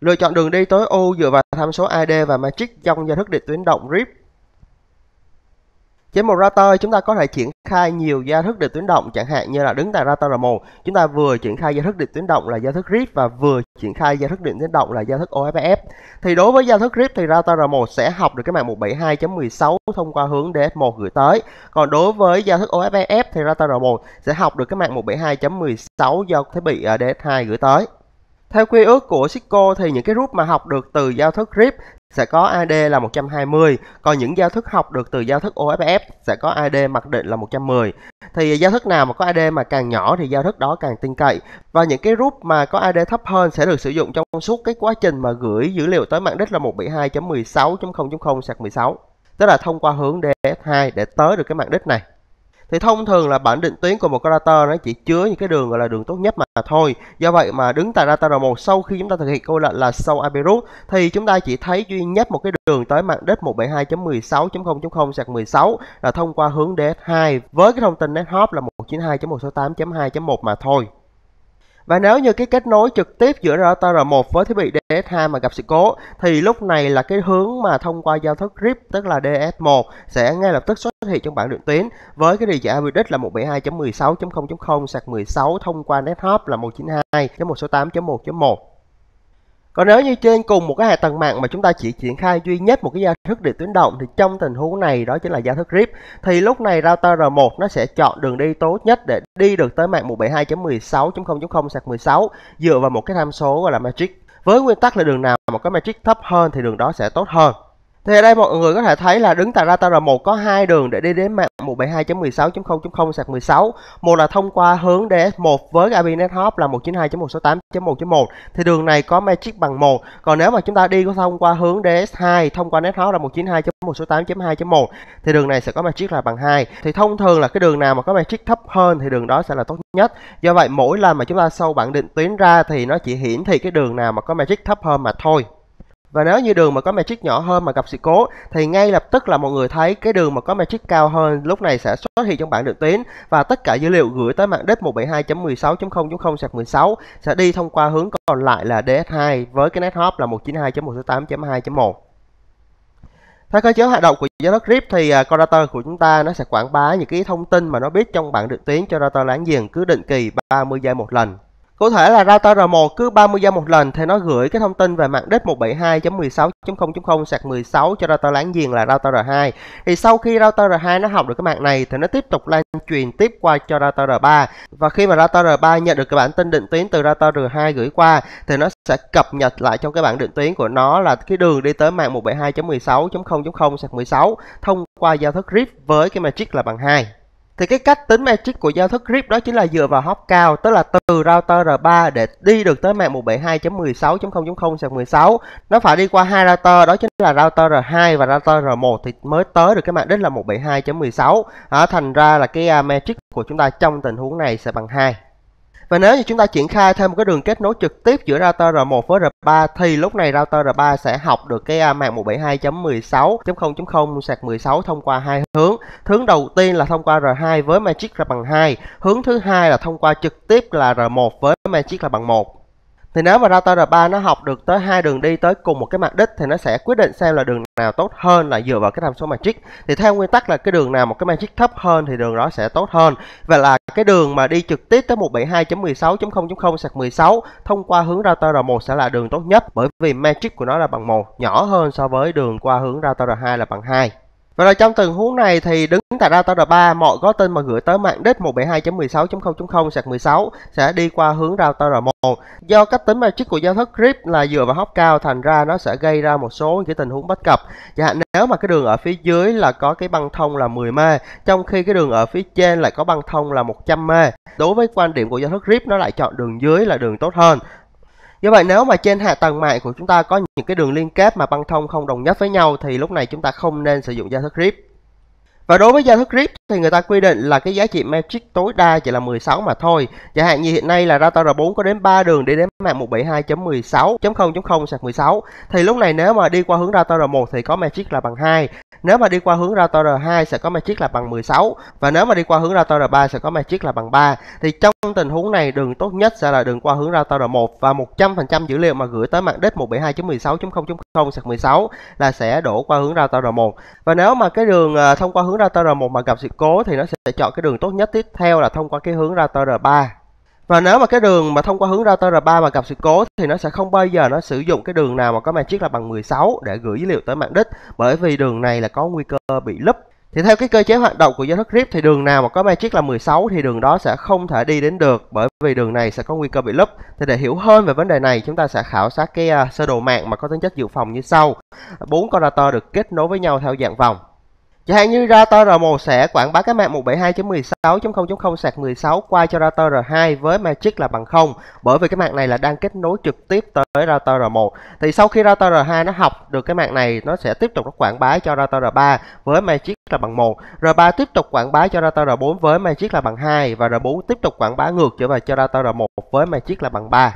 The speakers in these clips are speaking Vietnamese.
Lựa chọn đường đi tối ưu dựa vào tham số ID và matrix trong giao thức định tuyến động RIP. Trên một router, chúng ta có thể triển khai nhiều gia thức định tuyến động, chẳng hạn như là đứng tại router R1, chúng ta vừa triển khai gia thức định tuyến động là gia thức RIP và vừa triển khai gia thức định tuyến động là gia thức OFF. Thì đối với gia thức RIP thì router R1 sẽ học được cái mạng 172.16 thông qua hướng DS1 gửi tới. Còn đối với gia thức OFF thì router R1 sẽ học được cái mạng 172.16 do thiết bị ờ, DS2 gửi tới. Theo quy ước của Cisco thì những cái group mà học được từ giao thức RIP sẽ có AD là 120, còn những giao thức học được từ giao thức OFF sẽ có AD mặc định là 110. Thì giao thức nào mà có AD mà càng nhỏ thì giao thức đó càng tin cậy. Và những cái group mà có AD thấp hơn sẽ được sử dụng trong suốt cái quá trình mà gửi dữ liệu tới mạng đích là 172.16.0.0 16. Tức là thông qua hướng DS2 để tới được cái mạng đích này thì thông thường là bản định tuyến của một character nó chỉ chứa những cái đường gọi là đường tốt nhất mà thôi do vậy mà đứng tại data một sau khi chúng ta thực hiện câu lệnh là sau IP root thì chúng ta chỉ thấy duy nhất một cái đường tới mạng đích 172.16.0.0 sạc 16 là thông qua hướng DS2 với cái thông tin net hop là 192.168.2.1 mà thôi và nếu như cái kết nối trực tiếp giữa router R1 với thiết bị DS2 mà gặp sự cố thì lúc này là cái hướng mà thông qua giao thức RIP tức là DS1 sẽ ngay lập tức xuất hiện trong bảng đường tuyến với cái điều giải đích là 172.16.0 sạc 16 thông qua net hop là 192.168.1.1 còn nếu như trên cùng một cái hệ tầng mạng mà chúng ta chỉ triển khai duy nhất một cái giao thức điện tuyến động thì trong tình huống này đó chính là giao thức RIP thì lúc này router R1 nó sẽ chọn đường đi tốt nhất để đi được tới mạng 172.16.0.0/16 dựa vào một cái tham số gọi là matrix. Với nguyên tắc là đường nào mà có matrix thấp hơn thì đường đó sẽ tốt hơn. Thì ở đây mọi người có thể thấy là đứng tại router 1 có hai đường để đi đến mạng 172.16.0.0 sạc 16. Một là thông qua hướng DS1 với IP Net Hop là 192.168.1.1 thì đường này có Magic bằng 1. Còn nếu mà chúng ta đi thông qua hướng DS2 thông qua Net Hop là 192.168.2.1 thì đường này sẽ có Magic là bằng 2. Thì thông thường là cái đường nào mà có Magic thấp hơn thì đường đó sẽ là tốt nhất. Do vậy mỗi lần mà chúng ta sâu bảng định tuyến ra thì nó chỉ hiển thị cái đường nào mà có Magic thấp hơn mà thôi. Và nếu như đường mà có metric nhỏ hơn mà gặp sự cố thì ngay lập tức là mọi người thấy cái đường mà có metric cao hơn lúc này sẽ xuất hiện trong bảng đường tuyến và tất cả dữ liệu gửi tới mạng đích 172.16.0.0/16 sẽ đi thông qua hướng còn lại là DS2 với cái NetHop là 192.168.2.1. Theo cơ chế hoạt động của giao thức RIP thì uh, router của chúng ta nó sẽ quảng bá những cái thông tin mà nó biết trong bảng đường tuyến cho router láng giềng cứ định kỳ 30 giây một lần. Cụ thể là router R1 cứ 30 giây một lần thì nó gửi cái thông tin về mạng đích 172.16.0.0 sạc 16 cho router láng giềng là router R2. Thì sau khi router R2 nó học được cái mạng này thì nó tiếp tục lan truyền tiếp qua cho router R3. Và khi mà router R3 nhận được cái bản tin định tuyến từ router R2 gửi qua thì nó sẽ cập nhật lại trong cái bảng định tuyến của nó là cái đường đi tới mạng 172.16.0.0 sạc 16 thông qua giao thức RIP với cái matrix là bằng 2. Thì cái cách tính matrix của giao thức RIP đó chính là dựa vào hop cao, tức là từ router R3 để đi được tới mạng 172.16.0.0/16, nó phải đi qua hai router đó chính là router R2 và router R1 thì mới tới được cái mạng đích là 172.16. À, thành ra là cái uh, matrix của chúng ta trong tình huống này sẽ bằng 2. Và nếu như chúng ta triển khai thêm một cái đường kết nối trực tiếp giữa router R1 với R3 thì lúc này router R3 sẽ học được cái à, mạng 172.16.0.0 sạc 16 thông qua hai hướng. Hướng đầu tiên là thông qua R2 với Magic là bằng 2, hướng thứ hai là thông qua trực tiếp là R1 với Magic là bằng 1 thì nếu mà router R3 nó học được tới hai đường đi tới cùng một cái mặt đích thì nó sẽ quyết định xem là đường nào tốt hơn là dựa vào cái tham số magic thì theo nguyên tắc là cái đường nào một cái magic thấp hơn thì đường đó sẽ tốt hơn và là cái đường mà đi trực tiếp tới 172.16.0.0 sạc 16 thông qua hướng router R1 sẽ là đường tốt nhất bởi vì matrix của nó là bằng 1, nhỏ hơn so với đường qua hướng router R2 là bằng 2. Và rồi trong tình huống này thì đứng tại router R3, mọi gói tin mà gửi tới mạng đích 172.16.0.0 sạc 16 sẽ đi qua hướng router R1. Do cách tính matrix của giao thức grip là dựa vào hóc cao thành ra nó sẽ gây ra một số cái tình huống bất cập. Chẳng dạ, hạn nếu mà cái đường ở phía dưới là có cái băng thông là 10 m trong khi cái đường ở phía trên lại có băng thông là 100 m Đối với quan điểm của giao thức grip nó lại chọn đường dưới là đường tốt hơn do vậy nếu mà trên hạ tầng mạng của chúng ta có những cái đường liên kết mà băng thông không đồng nhất với nhau thì lúc này chúng ta không nên sử dụng thức rip và đối với giao thức RIP thì người ta quy định là cái giá trị metric tối đa chỉ là 16 mà thôi. Chẳng hạn như hiện nay là Router R4 có đến 3 đường để đến mạng 172.16.0.0/16 thì lúc này nếu mà đi qua hướng Router R1 thì có metric là bằng 2. Nếu mà đi qua hướng router R2 sẽ có matrix là bằng 16 và nếu mà đi qua hướng router R3 sẽ có matrix là bằng 3. Thì trong tình huống này đường tốt nhất sẽ là đường qua hướng router R1 và 100% dữ liệu mà gửi tới mạng đích 172.16.0.0/16 là sẽ đổ qua hướng router R1. Và nếu mà cái đường à, thông qua hướng Router TR1 mà gặp sự cố thì nó sẽ chọn cái đường tốt nhất tiếp theo là thông qua cái hướng router TR3. Và nếu mà cái đường mà thông qua hướng router TR3 mà gặp sự cố thì nó sẽ không bao giờ nó sử dụng cái đường nào mà có matrix là bằng 16 để gửi dữ liệu tới mạng đích bởi vì đường này là có nguy cơ bị lấp. Thì theo cái cơ chế hoạt động của giao thức RIP thì đường nào mà có matrix là 16 thì đường đó sẽ không thể đi đến được bởi vì đường này sẽ có nguy cơ bị lấp. Thì để hiểu hơn về vấn đề này chúng ta sẽ khảo sát cái à, sơ đồ mạng mà có tính chất dự phòng như sau. bốn con router được kết nối với nhau theo dạng vòng. Chẳng hạn như router R1 sẽ quảng bá cái mạng 172.16.0.0 sạc 16 qua cho router R2 với magic là bằng 0 bởi vì cái mạng này là đang kết nối trực tiếp tới router R1. Thì sau khi router R2 nó học được cái mạng này nó sẽ tiếp tục nó quảng bá cho router R3 với magic là bằng 1. R3 tiếp tục quảng bá cho router R4 với magic là bằng 2 và R4 tiếp tục quảng bá ngược trở về cho router R1 với magic là bằng 3.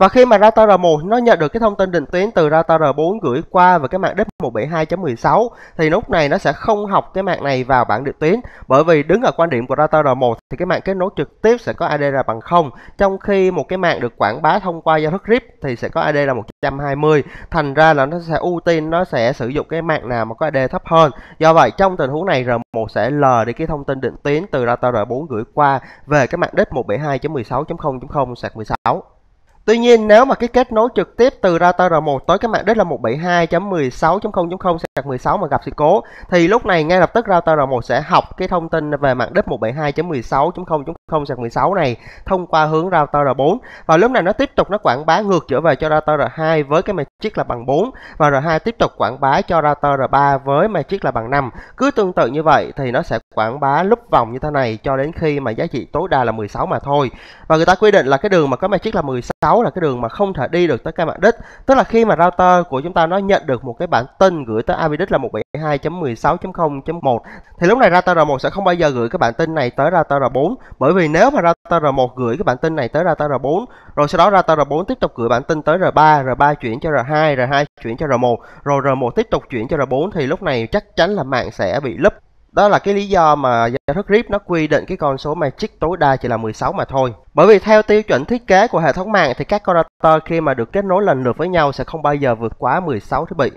Và khi mà router R1 nó nhận được cái thông tin định tuyến từ router R4 gửi qua vào cái mạng DEP172.16 thì lúc này nó sẽ không học cái mạng này vào bảng định tuyến bởi vì đứng ở quan điểm của router R1 thì cái mạng kết nối trực tiếp sẽ có là bằng 0 trong khi một cái mạng được quảng bá thông qua giao thức RIP thì sẽ có ADR 120 thành ra là nó sẽ ưu tiên nó sẽ sử dụng cái mạng nào mà có ADR thấp hơn. Do vậy trong tình huống này R1 sẽ lờ đi cái thông tin định tuyến từ router R4 gửi qua về cái mạng DEP172.16.0.0 sạc 16. Tuy nhiên nếu mà cái kết nối trực tiếp từ router R1 tới cái mạng đích là 172.16.0.0 sạc 16 mà gặp sự cố thì lúc này ngay lập tức router R1 sẽ học cái thông tin về mạng đích 172.16.0.0 sạc 16 này thông qua hướng router R4 và lúc này nó tiếp tục nó quảng bá ngược trở về cho router R2 với cái matrix là bằng 4 và R2 tiếp tục quảng bá cho router R3 với matrix là bằng 5. Cứ tương tự như vậy thì nó sẽ quảng bá lúc vòng như thế này cho đến khi mà giá trị tối đa là 16 mà thôi. Và người ta quy định là cái đường mà có matrix là 16 6 là cái đường mà không thể đi được tới cái bản đích. Tức là khi mà router của chúng ta nó nhận được một cái bản tin gửi tới IP đích là 172.16.0.1 thì lúc này router R1 sẽ không bao giờ gửi cái bản tin này tới router R4 bởi vì nếu mà router R1 gửi cái bản tin này tới router R4 rồi sau đó router R4 tiếp tục gửi bản tin tới R3, R3 chuyển cho R2, R2 chuyển cho R1 rồi R1 tiếp tục chuyển cho R4 thì lúc này chắc chắn là mạng sẽ bị lấp. Đó là cái lý do mà giao thức RIP nó quy định cái con số magic tối đa chỉ là 16 mà thôi. Bởi vì theo tiêu chuẩn thiết kế của hệ thống mạng thì các connector khi mà được kết nối lần lượt với nhau sẽ không bao giờ vượt quá 16 thiết bị.